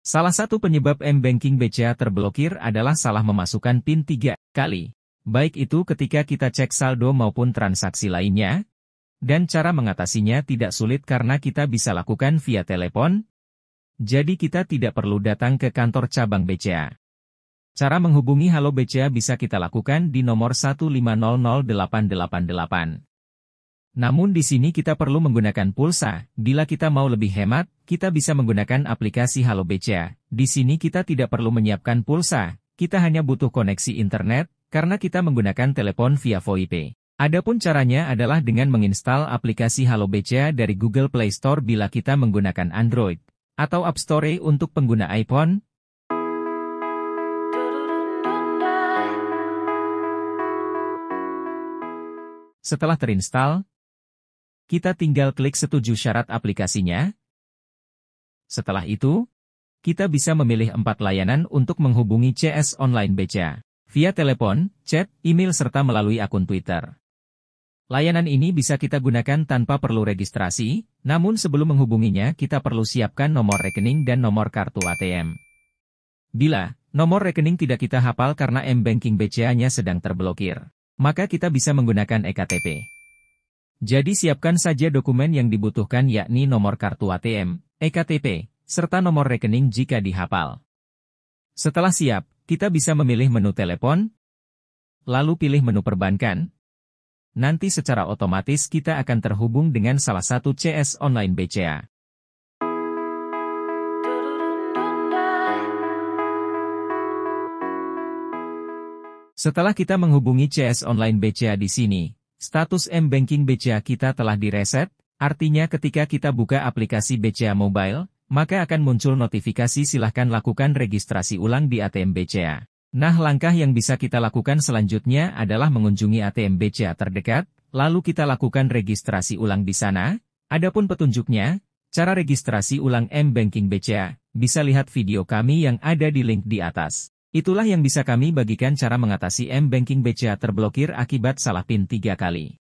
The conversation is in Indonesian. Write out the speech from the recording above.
Salah satu penyebab m-banking BCA terblokir adalah salah memasukkan PIN tiga kali, baik itu ketika kita cek saldo maupun transaksi lainnya, dan cara mengatasinya tidak sulit karena kita bisa lakukan via telepon, jadi kita tidak perlu datang ke kantor cabang BCA. Cara menghubungi Halo BCA bisa kita lakukan di nomor 1500888. Namun di sini kita perlu menggunakan pulsa, bila kita mau lebih hemat, kita bisa menggunakan aplikasi Halo BCA. Di sini kita tidak perlu menyiapkan pulsa, kita hanya butuh koneksi internet, karena kita menggunakan telepon via VoIP. Adapun caranya adalah dengan menginstal aplikasi Halo BCA dari Google Play Store bila kita menggunakan Android, atau App Store e untuk pengguna iPhone, Setelah terinstal, kita tinggal klik setuju syarat aplikasinya. Setelah itu, kita bisa memilih empat layanan untuk menghubungi CS Online BCA, via telepon, chat, email serta melalui akun Twitter. Layanan ini bisa kita gunakan tanpa perlu registrasi, namun sebelum menghubunginya kita perlu siapkan nomor rekening dan nomor kartu ATM. Bila nomor rekening tidak kita hafal karena M-Banking BCA-nya sedang terblokir, maka kita bisa menggunakan eKTP. Jadi siapkan saja dokumen yang dibutuhkan yakni nomor kartu ATM, EKTP, serta nomor rekening jika dihafal. Setelah siap, kita bisa memilih menu telepon, lalu pilih menu perbankan. Nanti secara otomatis kita akan terhubung dengan salah satu CS online BCA. Setelah kita menghubungi CS online BCA di sini, Status M-Banking BCA kita telah direset, artinya ketika kita buka aplikasi BCA Mobile, maka akan muncul notifikasi silahkan lakukan registrasi ulang di ATM BCA. Nah langkah yang bisa kita lakukan selanjutnya adalah mengunjungi ATM BCA terdekat, lalu kita lakukan registrasi ulang di sana. Adapun petunjuknya, cara registrasi ulang M-Banking BCA, bisa lihat video kami yang ada di link di atas. Itulah yang bisa kami bagikan cara mengatasi M-Banking BCA terblokir akibat salah PIN tiga kali.